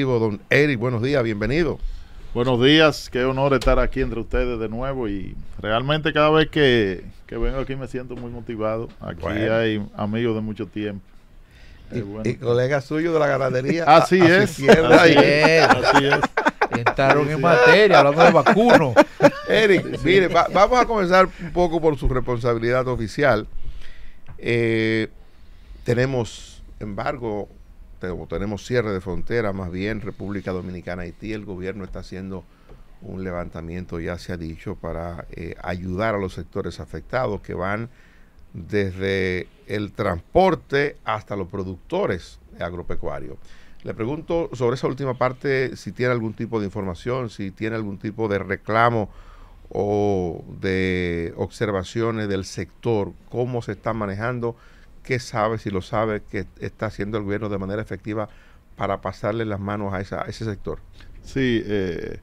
Don Eric, buenos días, bienvenido. Buenos días, qué honor estar aquí entre ustedes de nuevo y realmente cada vez que, que vengo aquí me siento muy motivado. Aquí hay amigos de mucho tiempo. Y, eh, colegas suyos de la ganadería. así, es, así, Entraron en materia, hablamos de vacuno. Eric, mire, vamos a comenzar un poco por su responsabilidad oficial. Eh, tenemos embargo como este, tenemos cierre de frontera, más bien República Dominicana, Haití, el gobierno está haciendo un levantamiento, ya se ha dicho, para eh, ayudar a los sectores afectados que van desde el transporte hasta los productores agropecuarios. Le pregunto sobre esa última parte si tiene algún tipo de información, si tiene algún tipo de reclamo o de observaciones del sector, cómo se está manejando qué sabe, si lo sabe, que está haciendo el gobierno de manera efectiva para pasarle las manos a, ese sector? Sí, eh,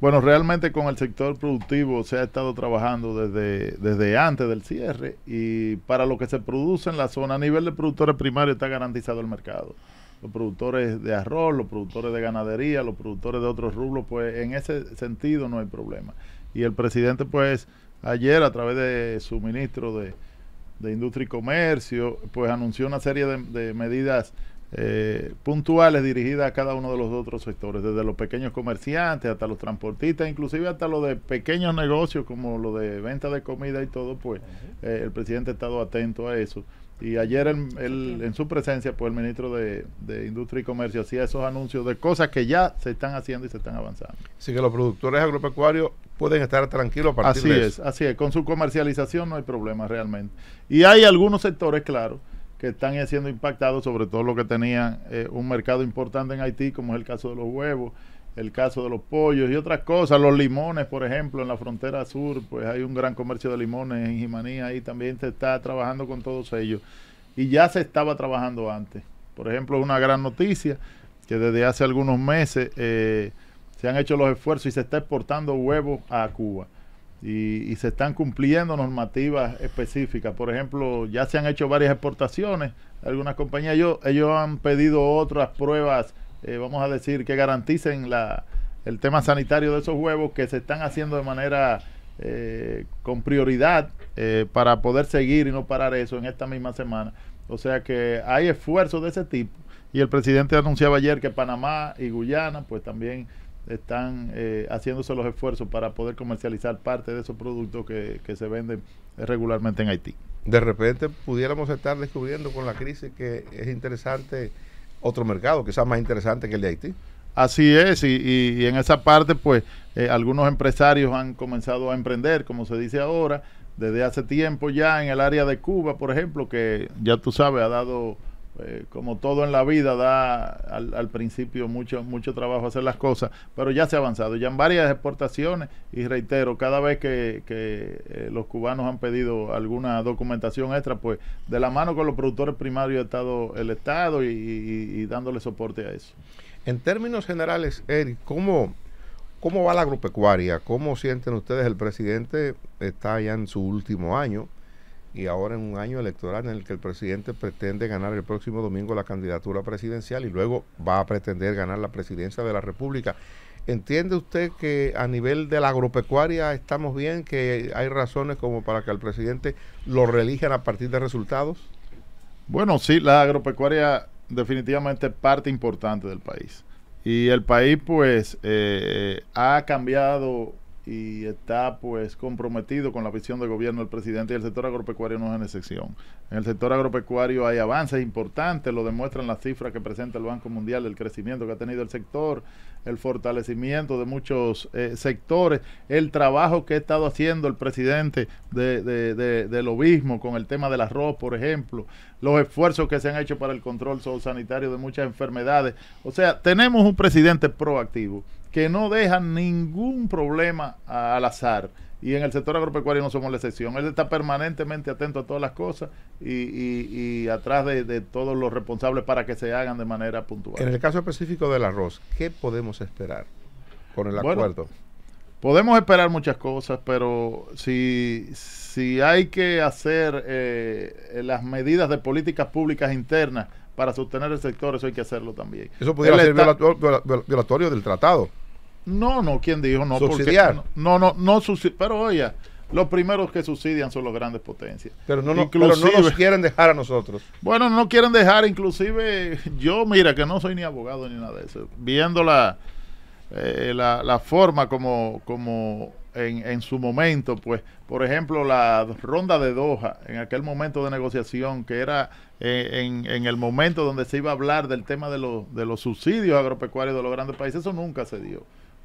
bueno, realmente con el sector productivo se ha estado trabajando desde, desde antes del cierre y para lo que se produce en la zona, a nivel de productores primarios está garantizado el mercado. Los productores de arroz, los productores de ganadería, los productores de otros rublos, pues en ese sentido no hay problema. Y el presidente pues ayer a través de su ministro de, de Industria y Comercio, pues anunció una serie de, medidas eh, puntuales dirigidas a cada uno de los otros sectores, desde los pequeños comerciantes hasta los transportistas, inclusive hasta los de pequeños negocios como lo de venta de comida y todo, pues eh, el presidente ha estado atento a eso. Y ayer en su presencia, pues el ministro de, Industria y Comercio hacía esos anuncios de cosas que ya se están haciendo y se están avanzando. Así que los productores agropecuarios pueden estar tranquilos a partir así de eso. es, así es. Con su comercialización no hay problema realmente. Y hay algunos sectores, claro, que están siendo impactados, sobre todo lo que tenían eh, un mercado importante en Haití, como es el caso de los huevos el caso de los pollos y otras cosas, los limones, por ejemplo, en la frontera sur, pues hay un gran comercio de limones en Jimaní, ahí también se está trabajando con todos ellos. Y ya se estaba trabajando antes. Por ejemplo, una gran noticia, que desde hace algunos meses eh, se han hecho los esfuerzos y se está exportando huevos a Cuba. Y, se están cumpliendo normativas específicas. Por ejemplo, ya se han hecho varias exportaciones. Algunas compañías, ellos han pedido otras pruebas eh, vamos a decir, que garanticen la, el tema sanitario de esos huevos que se están haciendo de manera eh, con prioridad eh, para poder seguir y no parar eso en esta misma semana. O sea que hay esfuerzos de ese tipo. Y el presidente anunciaba ayer que Panamá y Guyana pues también están haciéndose los esfuerzos para poder comercializar parte de esos productos que, que se venden regularmente en Haití. De repente pudiéramos estar descubriendo con la crisis que es interesante otro mercado, quizás más interesante que el de Haití. Así es, y, y, en esa parte, pues, eh, algunos empresarios han comenzado a emprender, como se dice ahora, desde hace tiempo ya en el área de Cuba, por ejemplo, que ya tú sabes, ha dado eh, como todo en la vida, da al, principio mucho, mucho trabajo hacer las cosas, pero ya se ha avanzado, ya en varias exportaciones, y reitero, cada vez que, eh, los cubanos han pedido alguna documentación extra, pues de la mano con los productores primarios ha estado el Estado y, dándole soporte a eso. En términos generales, Eric, ¿cómo, ¿cómo va la agropecuaria? ¿Cómo sienten ustedes? El presidente está ya en su último año y ahora en un año electoral en el que el presidente pretende ganar el próximo domingo la candidatura presidencial y luego va a pretender ganar la presidencia de la República. ¿Entiende usted que a nivel de la agropecuaria estamos bien, que hay razones como para que al presidente lo reelijan a partir de resultados? Bueno, sí, la agropecuaria definitivamente es parte importante del país. Y el país pues eh, ha cambiado y está pues comprometido con la visión de gobierno del presidente y el sector agropecuario no es una excepción. En el sector agropecuario hay avances importantes, lo demuestran las cifras que presenta el Banco Mundial, el crecimiento que ha tenido el sector, el fortalecimiento de muchos eh, sectores, el trabajo que ha estado haciendo el presidente de, de, de, del obismo con el tema del arroz, por ejemplo, los esfuerzos que se han hecho para el control sanitario de muchas enfermedades. O sea, tenemos un presidente proactivo que no dejan ningún problema al azar. Y en el sector agropecuario no somos la excepción. Él está permanentemente atento a todas las cosas y, atrás de, todos los responsables para que se hagan de manera puntual. En el caso específico del arroz, ¿qué podemos esperar con el acuerdo? podemos esperar muchas cosas, pero si, si hay que hacer eh, las medidas de políticas públicas internas para sostener el sector, eso hay que hacerlo también. Eso podría ser violatorio del tratado. No, no, ¿quién dijo no? Subsidiar. no, no, no, pero oye, los primeros que subsidian son los grandes potencias. Pero no, no, pero no quieren dejar a nosotros. Bueno, no quieren dejar, inclusive yo, mira, que no soy ni abogado ni nada de eso. Viendo la, eh, la, la, forma como, como en, en, su momento, pues, por ejemplo, la ronda de Doha, en aquel momento de negociación, que era eh, en, en, el momento donde se iba a hablar del tema de, los de los subsidios agropecuarios de los grandes países, eso nunca se dio.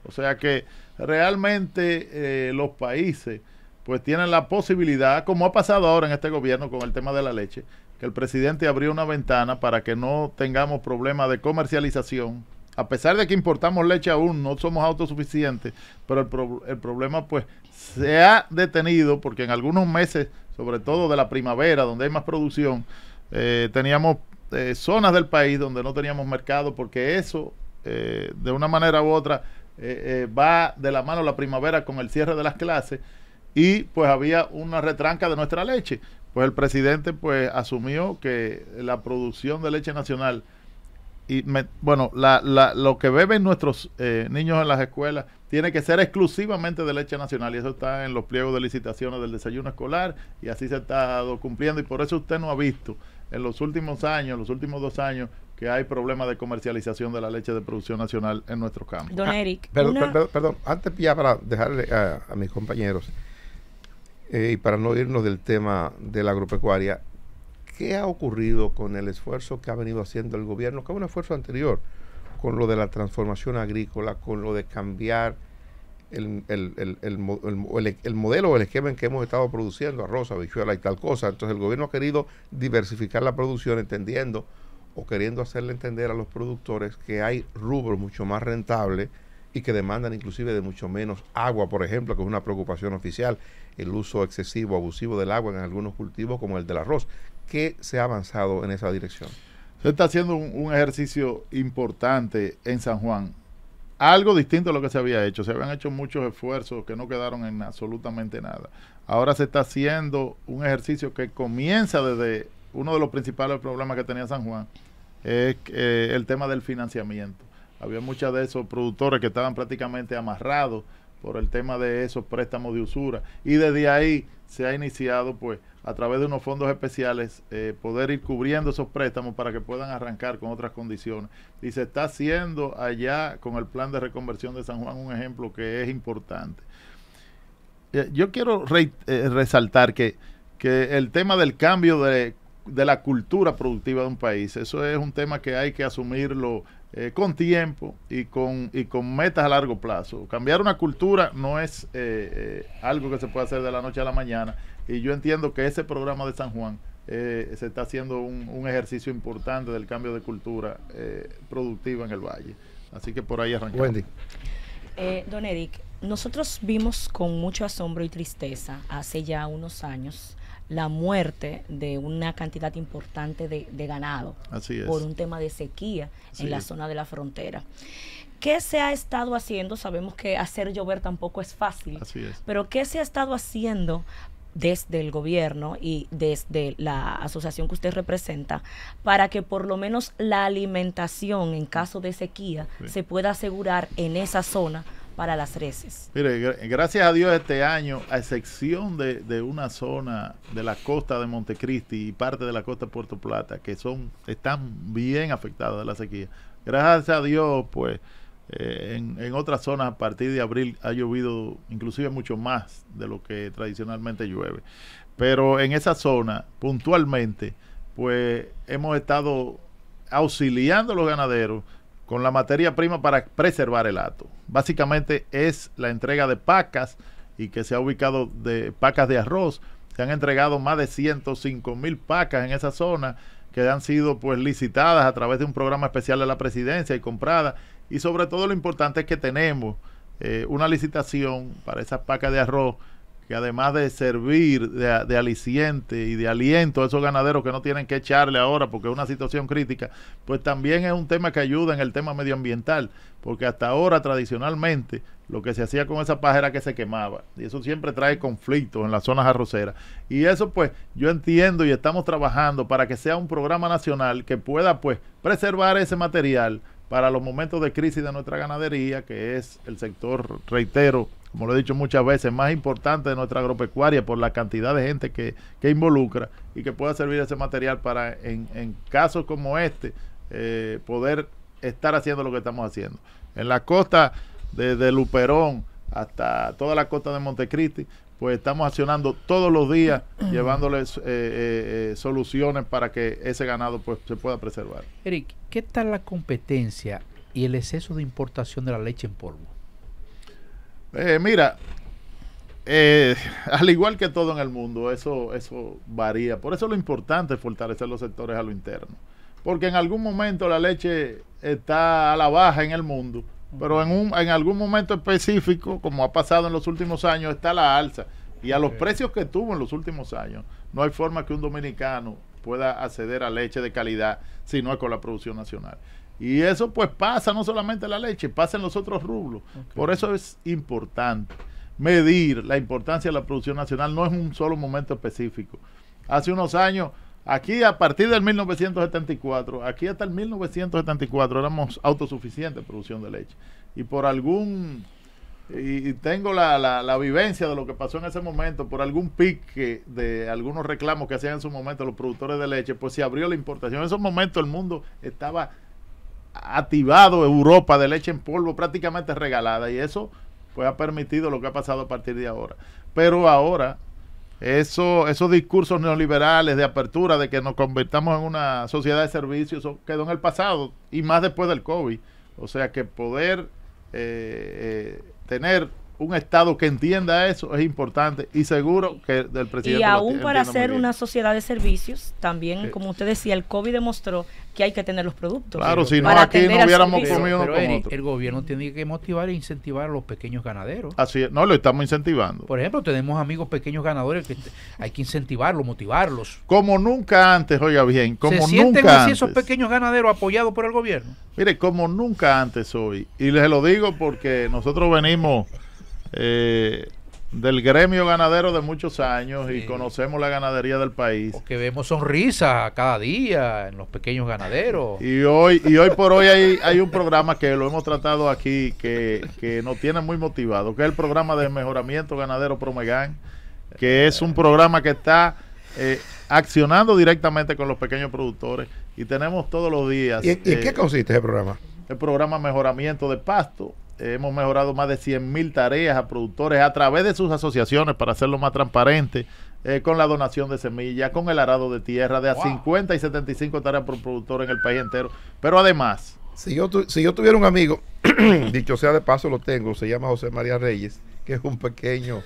O sea que realmente eh, los países pues tienen la posibilidad, como ha pasado ahora en este gobierno con el tema de la leche, que el presidente abrió una ventana para que no tengamos problemas de comercialización. A pesar de que importamos leche aún, no somos autosuficientes, pero el, el problema pues se ha detenido porque en algunos meses, sobre todo de la primavera, donde hay más producción, eh, teníamos eh, zonas del país donde no teníamos mercado porque eso, de una manera u otra, eh, eh, va de la mano la primavera con el cierre de las clases y pues había una retranca de nuestra leche. Pues el presidente pues asumió que la producción de leche nacional y bueno, la, la, lo que beben nuestros eh, niños en las escuelas tiene que ser exclusivamente de leche nacional y eso está en los pliegos de licitaciones del desayuno escolar y así se ha estado cumpliendo y por eso usted no ha visto en los últimos años, los últimos dos años, que hay problemas de comercialización de la leche de producción nacional en nuestro campos. Don ah, Eric. perdón, perdón, antes ya para dejarle a, mis compañeros eh, y para no irnos del tema de la agropecuaria, ¿qué ha ocurrido con el esfuerzo que ha venido haciendo el gobierno, que un esfuerzo anterior, con lo de la transformación agrícola, con lo de cambiar el, modelo o el esquema en que hemos estado produciendo arroz, habichuela y tal cosa? Entonces el gobierno ha querido diversificar la producción entendiendo o queriendo hacerle entender a los productores que hay rubros mucho más rentables y que demandan inclusive de mucho menos agua, por ejemplo, que es una preocupación oficial, el uso excesivo, abusivo del agua en algunos cultivos como el del arroz. ¿Qué se ha avanzado en esa dirección? Se está haciendo un, un ejercicio importante en San Juan. Algo distinto a lo que se había hecho. Se habían hecho muchos esfuerzos que no quedaron en absolutamente nada. Ahora se está haciendo un ejercicio que comienza desde uno de los principales problemas que tenía San Juan, es eh, el tema del financiamiento. Había muchos de esos productores que estaban prácticamente amarrados por el tema de esos préstamos de usura y desde ahí se ha iniciado pues a través de unos fondos especiales eh, poder ir cubriendo esos préstamos para que puedan arrancar con otras condiciones y se está haciendo allá con el plan de reconversión de San Juan un ejemplo que es importante eh, yo quiero resaltar que, que el tema del cambio de de la cultura productiva de un país. Eso es un tema que hay que asumirlo eh, con tiempo y con, y con metas a largo plazo. Cambiar una cultura no es eh, eh, algo que se puede hacer de la noche a la mañana. Y yo entiendo que ese programa de San Juan se está haciendo un, un, ejercicio importante del cambio de cultura productiva en el valle. Así que por ahí arrancamos. don Eric, nosotros vimos con mucho asombro y tristeza hace ya unos años la muerte de una cantidad importante de, ganado por un tema de sequía en la zona de la frontera. ¿Qué se ha estado haciendo? Sabemos que hacer llover tampoco es fácil, pero ¿qué se ha estado haciendo desde el gobierno y desde la asociación que usted representa para que por lo menos la alimentación en caso de sequía se pueda asegurar en esa zona para las reses. Mire, gracias a Dios este año, a excepción de, una zona de la costa de Montecristi y parte de la costa de Puerto Plata, que son están bien afectadas de la sequía, gracias a Dios, pues eh, en, en, otras zonas a partir de abril ha llovido inclusive mucho más de lo que tradicionalmente llueve. Pero en esa zona, puntualmente, pues hemos estado auxiliando a los ganaderos con la materia prima para preservar el hato. Básicamente es la entrega de pacas y que se ha ubicado de pacas de arroz. Se han entregado más de 105 mil pacas en esa zona que han sido pues licitadas a través de un programa especial de la presidencia y compradas. Y sobre todo lo importante es que tenemos eh, una licitación para esas pacas de arroz que además de servir de, aliciente y de aliento a esos ganaderos que no tienen que echarle ahora porque es una situación crítica, pues también es un tema que ayuda en el tema medioambiental, porque hasta ahora tradicionalmente lo que se hacía con esa paja era que se quemaba, y eso siempre trae conflictos en las zonas arroceras. Y eso pues yo entiendo y estamos trabajando para que sea un programa nacional que pueda pues preservar ese material para los momentos de crisis de nuestra ganadería, que es el sector, reitero, como lo he dicho muchas veces, más importante de nuestra agropecuaria por la cantidad de gente que, involucra y que pueda servir ese material para, en, en casos como este, eh, poder estar haciendo lo que estamos haciendo. En la costa desde Luperón hasta toda la costa de Montecristi, pues estamos accionando todos los días, llevándoles eh, eh, soluciones para que ese ganado pues, se pueda preservar. Eric, ¿qué tal la competencia y el exceso de importación de la leche en polvo? Eh, mira, eh, al igual que todo en el mundo, eso, eso varía. Por eso lo importante es fortalecer los sectores a lo interno. Porque en algún momento la leche está a la baja en el mundo, pero en, un, en algún momento específico, como ha pasado en los últimos años, está a la alza. Y a los precios que tuvo en los últimos años, no hay forma que un dominicano pueda acceder a leche de calidad si no es con la producción nacional. Y eso pues pasa no solamente la leche, pasa en los otros rublos. Por eso es importante medir la importancia de la producción nacional, no es un solo momento específico. Hace unos años, aquí a partir del 1974, aquí hasta el 1974 éramos autosuficientes en producción de leche. Y por algún y tengo la, la, vivencia de lo que pasó en ese momento por algún pique de algunos reclamos que hacían en su momento los productores de leche, pues se abrió la importación. En esos momentos el mundo estaba activado Europa de leche en polvo prácticamente regalada y eso pues ha permitido lo que ha pasado a partir de ahora. Pero ahora eso, esos discursos neoliberales de apertura, de que nos convertamos en una sociedad de servicios, quedó en el pasado y más después del COVID. O sea que poder eh, eh, tener un Estado que entienda eso es importante y seguro que del presidente. Y aún para hacer una sociedad de servicios, también, eh. como usted decía, el COVID demostró que hay que tener los productos. Claro, si no, aquí no hubiéramos comido el, gobierno tiene que motivar e incentivar a los pequeños ganaderos. Así es, no, lo estamos incentivando. Por ejemplo, tenemos amigos pequeños ganadores que hay que incentivarlos, motivarlos. Como nunca antes, oiga bien, como ¿Se nunca así esos pequeños ganaderos apoyados por el gobierno? Mire, como nunca antes hoy, y les lo digo porque nosotros venimos eh, del gremio ganadero de muchos años y conocemos la ganadería del país. que vemos sonrisas cada día en los pequeños ganaderos. Y hoy, y hoy por hoy hay, hay un programa que lo hemos tratado aquí que, que nos tiene muy motivado, que es el programa de mejoramiento ganadero Promegan, que es un programa que está eh, accionando directamente con los pequeños productores y tenemos todos los días. ¿Y, eh, qué consiste ese programa? El programa Mejoramiento de Pasto hemos mejorado más de mil tareas a productores a través de sus asociaciones para hacerlo más transparente, eh, con la donación de semillas, con el arado de tierra, de a 50 y 75 tareas por productor en el país entero. Pero además... Si yo, si yo tuviera un amigo, dicho sea de paso lo tengo, se llama José María Reyes, que es un pequeño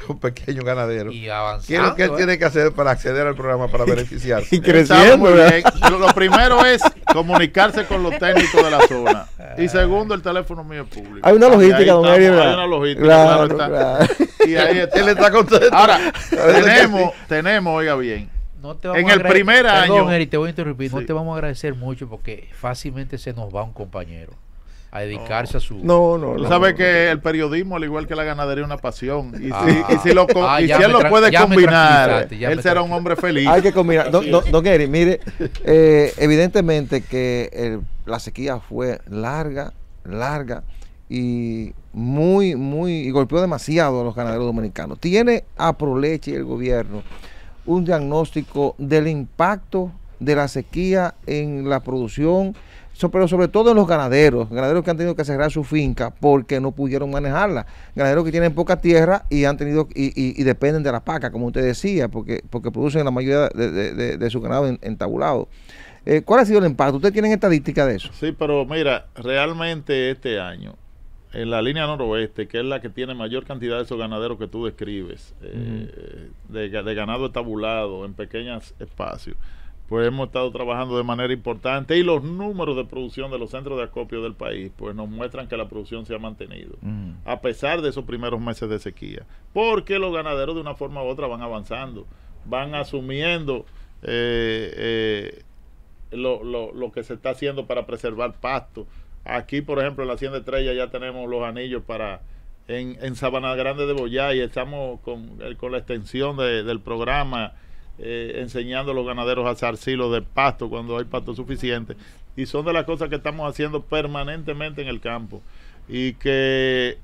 un pequeño ganadero. ¿Qué es lo que él tiene ¿eh? que hacer para acceder al programa, para beneficiarse? y Lo, primero es comunicarse con los técnicos de la zona. Y ah. segundo, el teléfono mío es público. Hay una logística, don Hay Y ahí está. está Ahora, tenemos, tenemos, oiga bien, no te vamos en el primer año. Don Eri, te voy a interrumpir. No te vamos a agradecer mucho porque fácilmente se nos va un compañero a dedicarse a su... No, no. no sabe que el periodismo, al igual que la ganadería, es una pasión. Y, si, ah. ah, él lo puede combinar, él será un hombre feliz. Hay que combinar. don, don, mire, eh, evidentemente que eh, la sequía fue larga, larga y muy, muy, golpeó demasiado a los ganaderos dominicanos. Tiene a Proleche el gobierno un diagnóstico del impacto de la sequía en la producción pero sobre todo en los ganaderos, ganaderos que han tenido que cerrar su finca porque no pudieron manejarla, ganaderos que tienen poca tierra y han tenido y, dependen de la paca, como usted decía, porque, producen la mayoría de, su ganado en, eh, ¿Cuál ha sido el impacto? ¿Ustedes tienen estadística de eso? Sí, pero mira, realmente este año, en la línea noroeste, que es la que tiene mayor cantidad de esos ganaderos que tú describes, eh, de, ganado tabulado en pequeños espacios, pues hemos estado trabajando de manera importante y los números de producción de los centros de acopio del país pues nos muestran que la producción se ha mantenido a pesar de esos primeros meses de sequía porque los ganaderos de una forma u otra van avanzando van asumiendo eh, eh, lo, lo, que se está haciendo para preservar pasto aquí por ejemplo en la hacienda estrella ya tenemos los anillos para en, en Sabana Grande de Boyá y estamos con, con la extensión del programa eh, enseñando a los ganaderos a hacer silos de pasto cuando hay pasto suficiente. Y son de las cosas que estamos haciendo permanentemente en el campo. Y que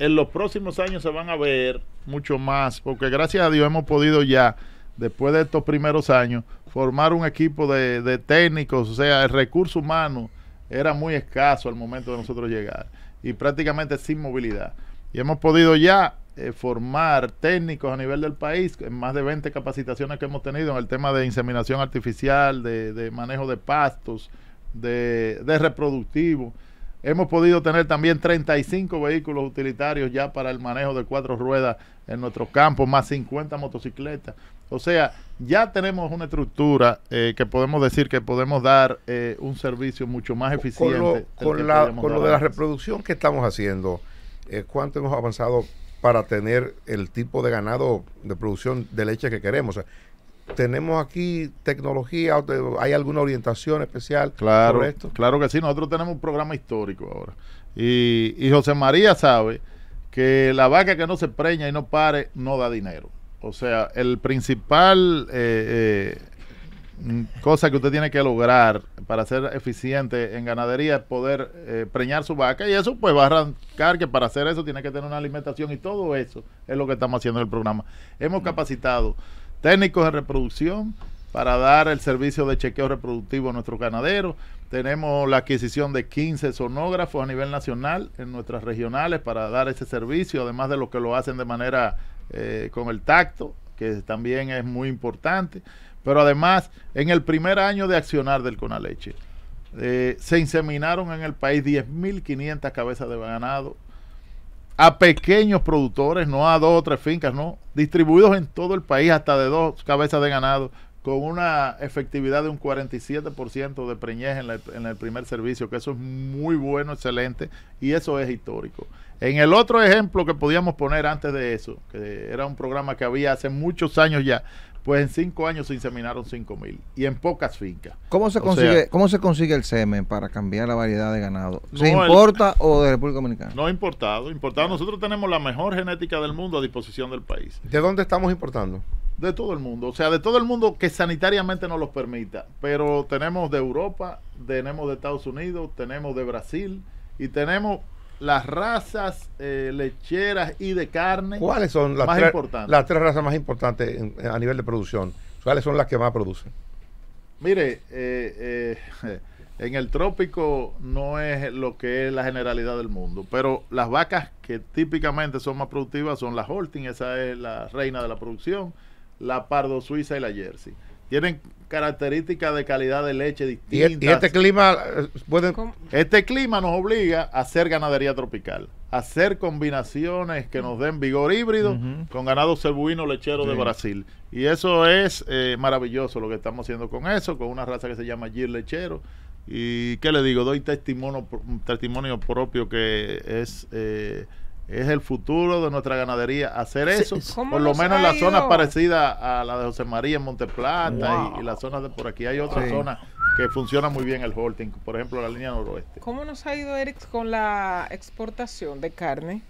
en los próximos años se van a ver mucho más, porque gracias a Dios hemos podido ya, después de estos primeros años, formar un equipo de, de técnicos, o sea, el recurso humano era muy escaso al momento de nosotros llegar y prácticamente sin movilidad. Y hemos podido ya eh, formar técnicos a nivel del país, en más de 20 capacitaciones que hemos tenido en el tema de inseminación artificial, de, manejo de pastos, de, reproductivo. Hemos podido tener también 35 vehículos utilitarios ya para el manejo de cuatro ruedas en nuestro campo, más 50 motocicletas. O sea, ya tenemos una estructura eh, que podemos decir que podemos dar eh, un servicio mucho más eficiente. Con con lo de la reproducción que estamos haciendo, ¿cuánto hemos avanzado para tener el tipo de ganado de producción de leche que queremos. ¿Tenemos aquí tecnología? ¿Hay alguna orientación especial claro, esto? Claro que sí, nosotros tenemos un programa histórico ahora. Y, José María sabe que la vaca que no se preña y no pare no da dinero. O sea, el principal eh, eh, cosa que usted tiene que lograr para ser eficiente en ganadería es poder eh, preñar su vaca y eso pues va a arrancar que para hacer eso tiene que tener una alimentación y todo eso es lo que estamos haciendo en el programa. Hemos mm. capacitado técnicos de reproducción para dar el servicio de chequeo reproductivo a nuestros ganaderos. Tenemos la adquisición de 15 sonógrafos a nivel nacional en nuestras regionales para dar ese servicio, además de lo que lo hacen de manera eh, con el tacto, que también es muy importante. Pero además, en el primer año de accionar del Conaleche, eh, se inseminaron en el país 10.500 cabezas de ganado a pequeños productores, no a dos o tres fincas, no, distribuidos en todo el país hasta de dos cabezas de ganado, con una efectividad de un 47% de preñez en, en el primer servicio, que eso es muy bueno, excelente, y eso es histórico. En el otro ejemplo que podíamos poner antes de eso, que era un programa que había hace muchos años ya, pues en cinco años se inseminaron cinco y en pocas fincas. ¿Cómo se, consigue, ¿Cómo se consigue el semen para cambiar la variedad de ganado? ¿Se importa o de República Dominicana? No importado, importado. Nosotros tenemos la mejor genética del mundo a disposición del país. ¿De dónde estamos importando? De todo el mundo, o sea, de todo el mundo que sanitariamente nos los permita. Pero tenemos de Europa, tenemos de Estados Unidos, tenemos de Brasil y tenemos las razas eh, lecheras y de carne. ¿Cuáles son las, más tres, importantes? las tres razas más importantes a nivel de producción? ¿Cuáles son las que más producen? Mire, eh, eh, en el trópico no es lo que es la generalidad del mundo, pero las vacas que típicamente son más productivas son las Holting, esa es la reina de la producción, la Pardo Suiza y la Jersey tienen características de calidad de leche e- distintas. Y, este clima eh, puede... Este clima nos obliga a hacer ganadería tropical, a hacer combinaciones que nos den vigor híbrido con ganado serbuino lechero de Brasil. Y eso es eh, maravilloso lo que estamos haciendo con eso, con una raza que se llama Gir lechero. Y qué le digo, doy testimonio, testimonio propio que es... Eh, es el futuro de nuestra ganadería hacer eso, por lo menos en zona parecida parecida a la de José María en Monteplata y, la las zonas de por aquí. Hay otras zonas que funciona muy bien el holding, por ejemplo la línea noroeste. ¿Cómo nos ha ido, Eric, con la exportación de carne?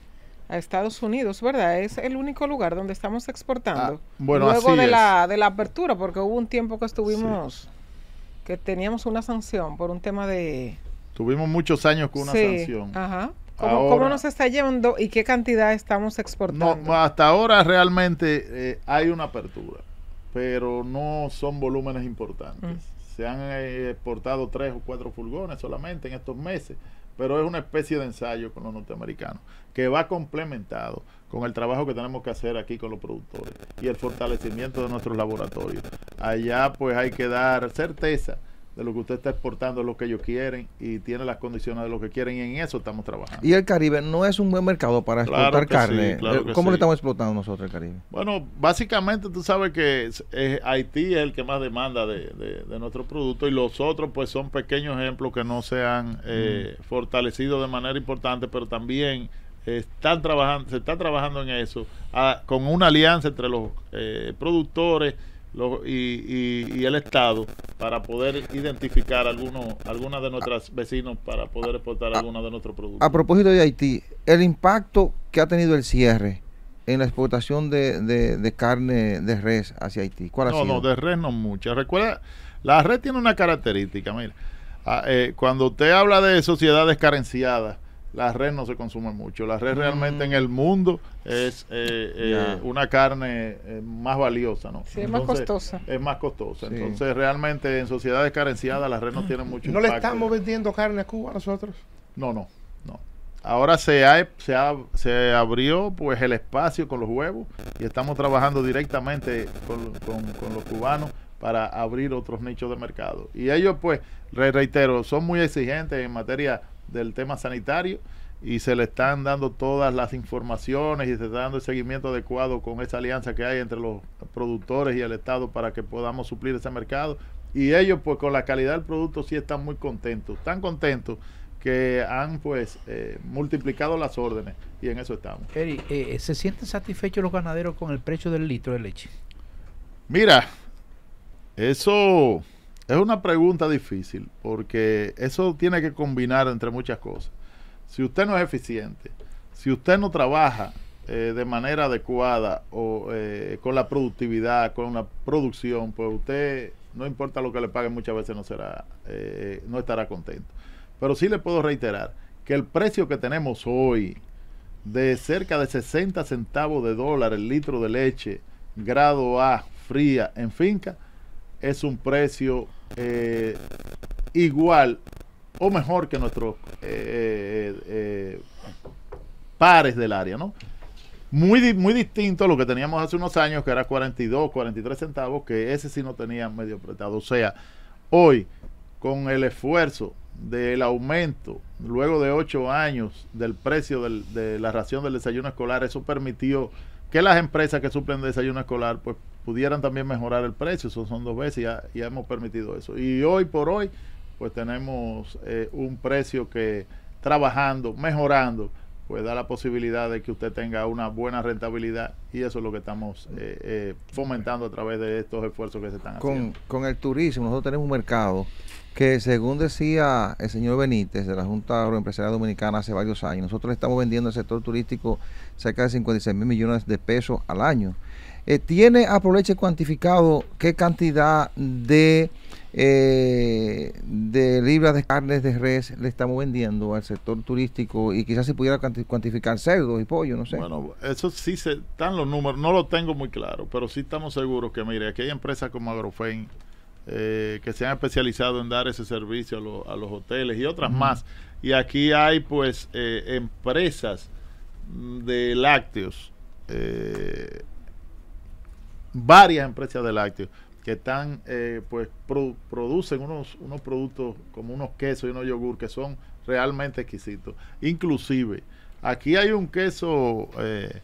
a Estados Unidos, ¿verdad? Es el único lugar donde estamos exportando. Ah, Luego de, La, de la apertura, porque hubo un tiempo que estuvimos, que teníamos una sanción por un tema de... Tuvimos muchos años con una sanción. Ajá. ¿Cómo, nos está yendo y qué cantidad estamos exportando? hasta ahora realmente eh, hay una apertura, pero no son volúmenes importantes. Mm. Se han eh, exportado tres o cuatro furgones solamente en estos meses, pero es una especie de ensayo con los norteamericanos que va complementado con el trabajo que tenemos que hacer aquí con los productores y el fortalecimiento de nuestros laboratorios. Allá pues hay que dar certeza de lo que usted está exportando, lo que ellos quieren y tiene las condiciones de lo que quieren y en eso estamos trabajando. Y el Caribe no es un buen mercado para exportar carne. Eh, ¿Cómo estamos explotando nosotros el Caribe? Bueno, básicamente tú sabes que Haití es el que más demanda de, de, de nuestros productos y los otros pues son pequeños ejemplos que no se han eh, mm. fortalecido de manera importante, pero también están trabajando, se está trabajando en eso ah, con una alianza entre los eh, productores y, el Estado para poder identificar algunos algunas de nuestras vecinos para poder exportar algunos de nuestros productos. A propósito de Haití, el impacto que ha tenido el cierre en la exportación de, de, carne de res hacia Haití, ¿cuál no, No, de res no mucha. Recuerda, la res tiene una característica, mira, ah, eh, cuando usted habla de sociedades carenciadas, la red no se consume mucho. La red mm. realmente en el mundo es eh, eh, una carne eh, más valiosa, ¿no? es más costosa. Es más costosa. Entonces, realmente en sociedades carenciadas la red no tiene mucho ¿No le estamos vendiendo carne a Cuba nosotros? No, no, no. Ahora se, ha, se, ha, se abrió pues el espacio con los huevos y estamos trabajando directamente con los cubanos para abrir otros nichos de mercado. Y ellos pues, reitero, son muy exigentes en materia del tema sanitario y se le están dando todas las informaciones y se está dando el seguimiento adecuado con esa alianza que hay entre los productores y el Estado para que podamos suplir ese mercado. Y ellos pues con la calidad del producto sí están muy contentos, tan contentos que han pues eh, multiplicado las órdenes y en eso estamos. Eri, eh, eh, ¿se sienten satisfechos los ganaderos con el precio del litro de leche? Mira, eso es una pregunta difícil porque eso tiene que combinar entre muchas cosas. Si usted no es eficiente, si usted no trabaja eh, de manera adecuada o eh, con la productividad, con la producción, pues usted, no importa lo que le paguen, muchas veces no, será, eh, no estará contento. Pero sí le puedo reiterar que el precio que tenemos hoy de cerca de 60 centavos de dólar el litro de leche grado A fría en finca es un precio eh, igual o mejor que nuestros eh, eh, pares del área, ¿no? Muy, muy distinto a lo que teníamos hace unos años, que era 42, 43 centavos, que ese sí no tenía medio apretado. O sea, hoy, con el esfuerzo del aumento luego de ocho años del precio de la ración del desayuno escolar, eso permitió que las empresas que suplen desayuno escolar pues pudieran también mejorar el precio, eso son dos veces y ya, ya hemos permitido eso. Y hoy por hoy, pues tenemos eh, un precio que trabajando, mejorando, pues da la posibilidad de que usted tenga una buena rentabilidad y eso es lo que estamos eh, eh, fomentando a través de estos esfuerzos que se están haciendo. Con el turismo, nosotros tenemos un mercado que según decía el señor Benítez de la Junta Agroempresarial Dominicana hace varios años, nosotros estamos vendiendo al sector turístico cerca de 56 mil millones de pesos al año. Eh, ¿Tiene aproveche cuantificado qué cantidad de, eh, de libras de carnes de res le estamos vendiendo al sector turístico? Y quizás se pudiera cuantificar cerdo y pollo, no sé. Bueno, eso sí se, están los números, no lo tengo muy claro, pero sí estamos seguros que, mire, aquí hay empresas como Agrofen. Eh, que se han especializado en dar ese servicio a, los hoteles y otras más. Y aquí hay pues empresas de lácteos eh, varias empresas de lácteos que están, eh, pues, producen unos, productos como unos quesos y unos yogur que son realmente exquisitos. Inclusive, aquí hay un queso eh,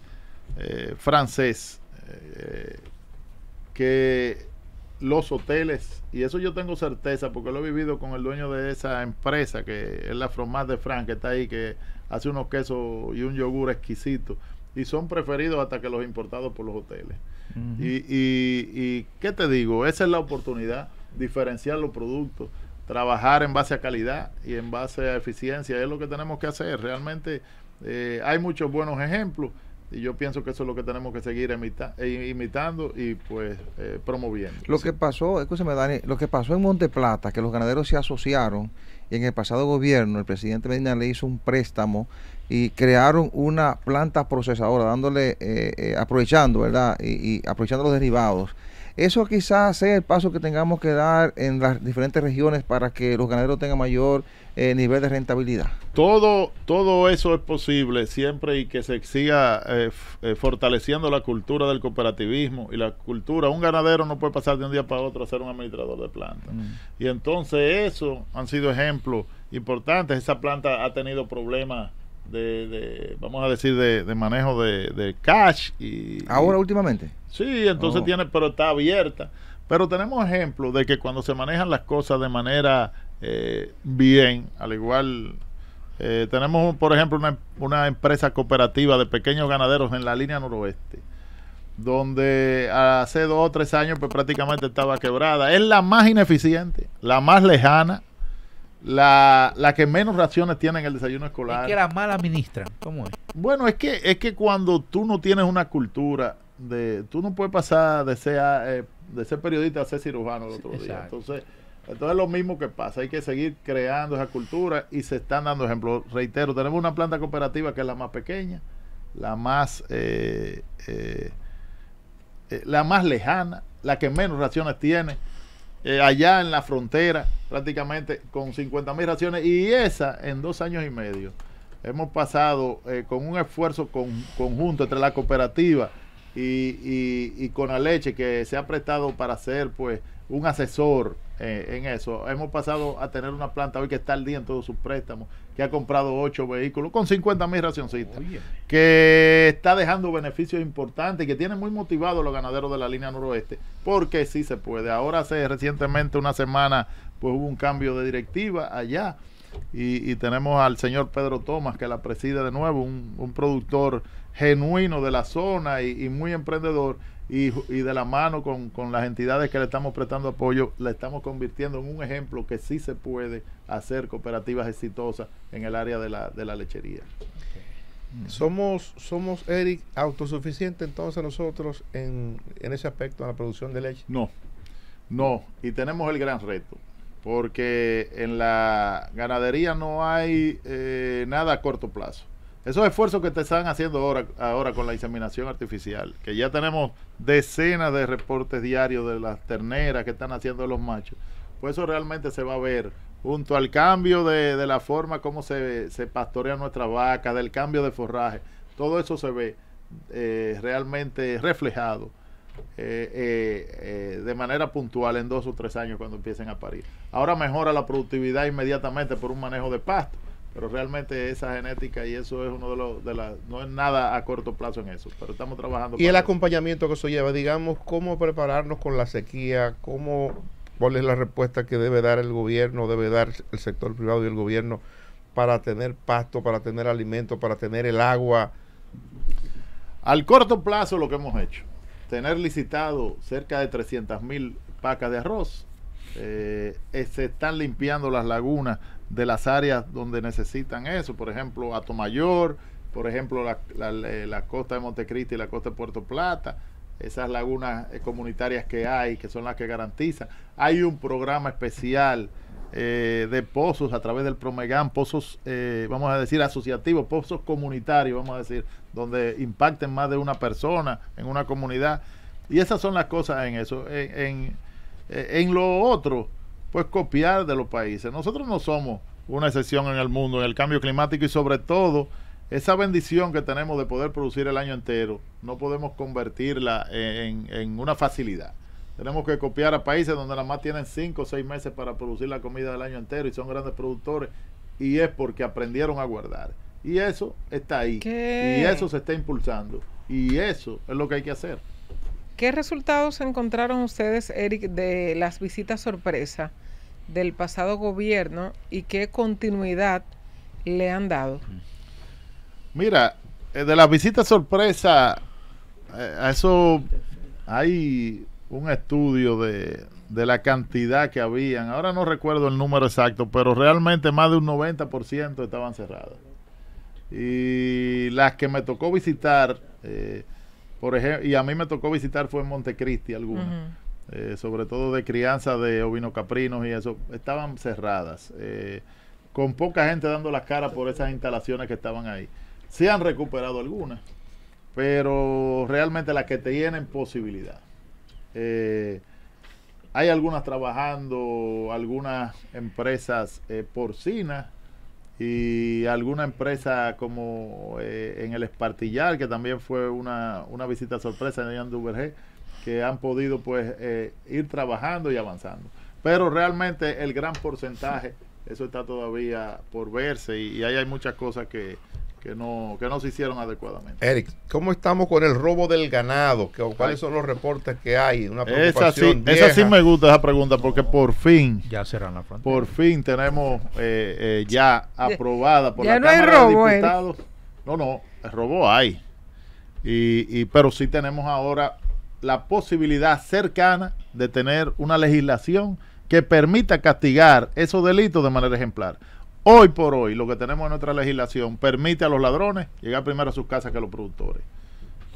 eh, francés que los hoteles, y eso yo tengo certeza porque lo he vivido con el dueño de esa empresa, que es la Fromage de Fran, que está ahí, que hace unos quesos y un yogur exquisito, y son preferidos hasta que los importados por los hoteles y, y, qué te digo, esa es la oportunidad, diferenciar los productos, trabajar en base a calidad y en base a eficiencia, es lo que tenemos que hacer. Realmente eh, hay muchos buenos ejemplos y yo pienso que eso es lo que tenemos que seguir eh, imitando y pues eh, promoviendo. Lo que pasó, escúcheme Dani, lo que pasó en Monte Plata, que los ganaderos se asociaron y en el pasado gobierno el presidente Medina le hizo un préstamo y crearon una planta procesadora, dándole, eh, eh, aprovechando, ¿verdad? y, aprovechando los derivados. Eso quizás sea el paso que tengamos que dar en las diferentes regiones para que los ganaderos tengan mayor eh, nivel de rentabilidad. Todo, todo eso es posible siempre y que se siga eh, eh, fortaleciendo la cultura del cooperativismo y la cultura. Un ganadero no puede pasar de un día para otro a ser un administrador de planta. Mm. Y entonces eso han sido ejemplos importantes. Esa planta ha tenido problemas de, vamos a decir, de, manejo de, cash. y ¿Ahora últimamente? Sí, entonces oh. tiene, pero está abierta. Pero tenemos ejemplos de que cuando se manejan las cosas de manera eh, bien, al igual, eh, tenemos, por ejemplo, una, una, empresa cooperativa de pequeños ganaderos en la línea noroeste, donde hace dos o tres años pues prácticamente estaba quebrada. Es la más ineficiente, la más lejana, la, la que menos raciones tiene en el desayuno escolar. Es que la mala ministra, ¿cómo es? Bueno, es que, es que cuando tú no tienes una cultura de... Tú no puedes pasar de ser, eh, de ser periodista a ser cirujano el otro día. Entonces, entonces es lo mismo que pasa. Hay que seguir creando esa cultura y se están dando ejemplos. Reitero, tenemos una planta cooperativa que es la más pequeña, la más... Eh, eh, la más lejana, la que menos raciones tiene eh, allá en la frontera, prácticamente con 50 mil raciones, y esa en dos años y medio. Hemos pasado eh, con un esfuerzo conjunto entre la cooperativa y, con la leche que se ha prestado para ser pues un asesor eh, en eso. Hemos pasado a tener una planta hoy que está al día en todos sus préstamos, que ha comprado ocho vehículos con 50 mil que está dejando beneficios importantes, que tiene muy motivados los ganaderos de la línea noroeste, porque sí se puede. Ahora hace recientemente una semana, pues hubo un cambio de directiva allá y, tenemos al señor Pedro Tomás, que la preside de nuevo, un, productor genuino de la zona y, muy emprendedor. Y, de la mano con, las entidades que le estamos prestando apoyo, la estamos convirtiendo en un ejemplo que sí se puede hacer cooperativas exitosas en el área de la, de la lechería. Somos, somos Eric, autosuficientes entonces nosotros en, en ese aspecto, en la producción de leche. No, no, y tenemos el gran reto porque en la ganadería no hay eh, nada a corto plazo. Esos esfuerzos que te están haciendo ahora, ahora con la inseminación artificial, que ya tenemos decenas de reportes diarios de las terneras que están haciendo los machos, pues eso realmente se va a ver junto al cambio de, la forma como se, se pastorea nuestra vaca, del cambio de forraje, todo eso se ve eh, realmente reflejado eh, eh, eh, de manera puntual en dos o tres años cuando empiecen a parir. Ahora mejora la productividad inmediatamente por un manejo de pasto pero realmente esa genética y eso es uno de los de la, no es nada a corto plazo en eso pero estamos trabajando y el acompañamiento que eso lleva digamos cómo prepararnos con la sequía cómo cuál es la respuesta que debe dar el gobierno debe dar el sector privado y el gobierno para tener pasto para tener alimento para tener el agua al corto plazo lo que hemos hecho tener licitado cerca de 300 mil pacas de arroz. Eh, eh, se están limpiando las lagunas de las áreas donde necesitan eso, por ejemplo, Atomayor, por ejemplo, la, la costa de Montecristi y la costa de Puerto Plata, esas lagunas eh, comunitarias que hay, que son las que garantizan. Hay un programa especial eh, de pozos a través del promegan, pozos, eh, vamos a decir, asociativos, pozos comunitarios, vamos a decir, donde impacten más de una persona en una comunidad. Y esas son las cosas en eso. En, en, eh, en lo otro, pues copiar de los países. Nosotros no somos una excepción en el mundo, en el cambio climático y sobre todo esa bendición que tenemos de poder producir el año entero, no podemos convertirla en, en una facilidad. Tenemos que copiar a países donde nada más tienen cinco o seis meses para producir la comida del año entero y son grandes productores. Y es porque aprendieron a guardar. Y eso está ahí. Y eso se está impulsando. Y eso es lo que hay que hacer. ¿Qué resultados encontraron ustedes, Eric, de las visitas sorpresa del pasado gobierno y qué continuidad le han dado? Mira, eh, de las visitas sorpresa, eh, a eso hay un estudio de, la cantidad que habían. Ahora no recuerdo el número exacto, pero realmente más de un 90% estaban cerradas. Y las que me tocó visitar, eh, por ejemplo, y a mí me tocó visitar fue en Montecristi algunas, eh, sobre todo de crianza de ovino caprinos y eso, estaban cerradas, eh, con poca gente dando las caras por esas instalaciones que estaban ahí. Se han recuperado algunas, pero realmente las que tienen posibilidad eh, hay algunas trabajando, algunas empresas eh, porcinas y alguna empresa como eh, en el Espartillar, que también fue una, una visita sorpresa en Jan Duvergé, que han podido pues eh, ir trabajando y avanzando. Pero realmente el gran porcentaje, eso está todavía por verse y, y ahí hay muchas cosas que, que no, que no se hicieron adecuadamente. Eric, ¿cómo estamos con el robo del ganado? ¿Cuáles son los reportes que hay? Una preocupación esa, sí, me gusta esa pregunta porque por fin ya será la frontera. Por fin tenemos eh, eh, ya aprobada por ya la no Cámara robo, de Diputados. No, no, el robo hay. Y, pero sí tenemos ahora la posibilidad cercana de tener una legislación que permita castigar esos delitos de manera ejemplar. Hoy por hoy, lo que tenemos en nuestra legislación permite a los ladrones llegar primero a sus casas que a los productores.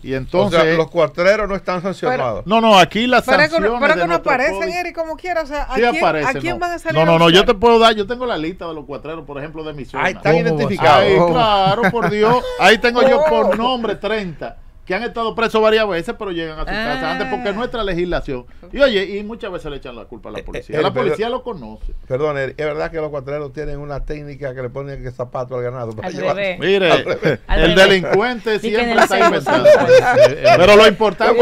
Y entonces. O sea, los cuatreros no están sancionados. no, no, aquí las sanción. sanciones. Pero que no aparecen, Eric, como quieras. O ¿a quién no? van a salir? No, no, no, yo te puedo dar, yo tengo la lista de los cuatreros, por ejemplo, de misión. Ahí están identificados. Ahí, claro, por Dios. Ahí tengo yo por oh. nombre 30 que han estado presos varias veces, pero llegan a su ah. casa antes porque es nuestra legislación. Y oye, y muchas veces le echan la culpa a la eh, policía. Eh, la eh, policía lo conoce. Perdón, es verdad que los cuatreros tienen una técnica que le ponen que zapato al ganado. Mire, el delincuente siempre está inventando. pero lo importante,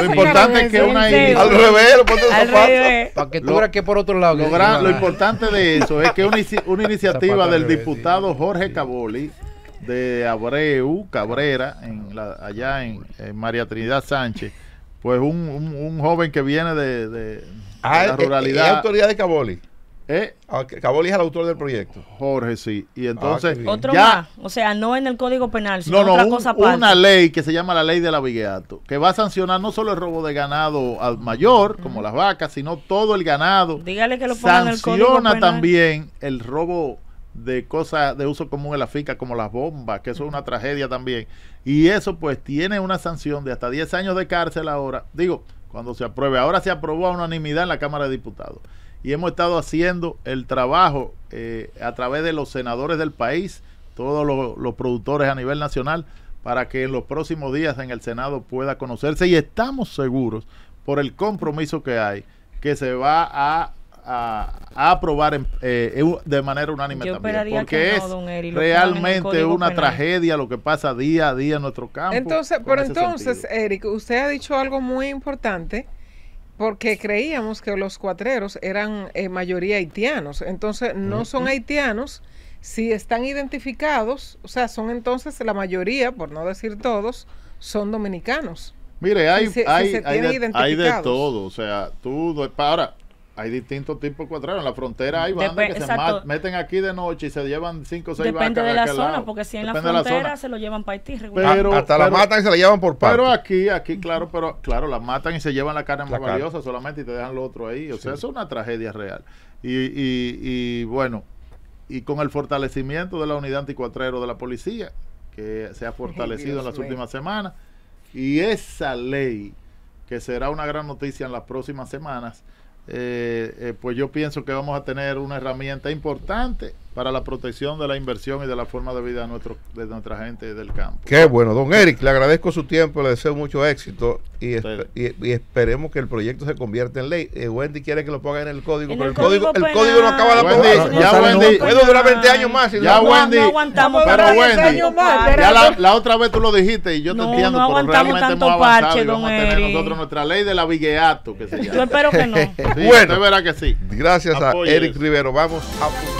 lo importante es que una al revés, lo zapato. Para que tú que por otro lado. Lo, importante de eso es que una, una iniciativa del diputado Jorge Caboli de Abreu Cabrera, en la, allá en, María Trinidad Sánchez, pues un, joven que viene de, ah, la ruralidad. autoridad de Caboli. ¿Eh? Ah, Caboli es el autor del proyecto. Jorge, sí. Y ah, entonces. ya, O sea, no en el Código Penal, sino otra cosa aparte. Una ley que se llama la ley de la vigueato que va a sancionar no solo el robo de ganado al mayor, como las vacas, sino todo el ganado. Dígale que lo en Sanciona también el robo de cosas de uso común en la finca, como las bombas, que eso es una tragedia también. Y eso pues tiene una sanción de hasta 10 años de cárcel ahora, digo, cuando se apruebe. Ahora se aprobó a unanimidad en la Cámara de Diputados. Y hemos estado haciendo el trabajo eh, a través de los senadores del país, todos los, los productores a nivel nacional, para que en los próximos días en el Senado pueda conocerse. Y estamos seguros, por el compromiso que hay, que se va a a, aprobar eh, eh, de manera unánime también. Porque es realmente una tragedia lo que pasa día a día en nuestro campo. Entonces, pero entonces, Eric, usted ha dicho algo muy importante porque creíamos que los cuatreros eran eh, mayoría haitianos. Entonces, no son haitianos si están identificados, o sea, son entonces la mayoría, por no decir todos, son dominicanos. Mire, hay, hay, de, hay, todo, o sea, tú, ahora, hay distintos tipos de cuatreros. En la frontera hay bandas que se meten aquí de noche y se llevan cinco o seis vacas. Depende de, la zona, porque si en la frontera se lo llevan para Haití. Ah, pero, hasta la matan y se la llevan por parte. Pero aquí, aquí, claro, pero claro, la matan y se llevan la carne más valiosa solamente y te dejan lo otro ahí. O sea, eso es una tragedia real. Y, y, y bueno, y con el fortalecimiento de la unidad anticuatrero de la policía, que se ha fortalecido en las últimas semanas, y esa ley que será una gran noticia en las próximas semanas, eh, eh, pues yo pienso que vamos a tener una herramienta importante para la protección de la inversión y de la forma de vida de, nuestro, de nuestra gente del campo. Qué bueno, don Eric, le agradezco su tiempo, le deseo mucho éxito y, esperemos que el proyecto se convierta en ley. Eh, Wendy quiere que lo ponga en el código, pero el, código, el código no acaba de Wendy, ya Wendy, puedo durar 20 años más. ya no, Wendy, aguantamos pero Wendy, más, ya la, otra vez tú lo dijiste y yo te entiendo, no pero realmente hemos avanzado parche, y vamos a tener nosotros nuestra ley del vigueato, que se llama. Yo espero que no. Bueno, bueno, verá que sí. Gracias a Eric Rivero, vamos a